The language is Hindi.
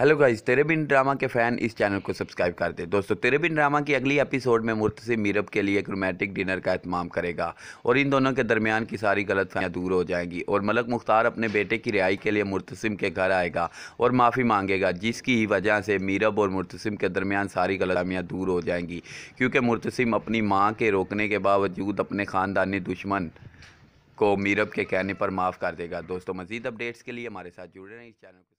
hello guys Tere Bin drama के फैन इस चैनल को सब्सक्राइब कर दे दोस्तों तेरे बिन ड्रामा की अगली एपिसोड में से मीरब के लिए एक रोमांटिक डिनर का अहतमाम करेगा और इन दोनों के दरमियान की सारी गलतफियाँ दूर हो जाएंगी और मलक मुख्तार अपने बेटे की रिहाई के लिए मुर्तसिम के घर आएगा और माफ़ी मांगेगा जिसकी ही वजह से मीरब और मुर्तसिम के दरमियान सारी गलतफहमियाँ दूर हो जाएंगी क्योंकि मुर्तसिम अपनी माँ के रोकने के बावजूद अपने ख़ानदानी दुश्मन को मीरब के कहने पर माफ़ कर देगा दोस्तों मजीद अपडेट्स के लिए हमारे साथ जुड़े रहें इस चैनल को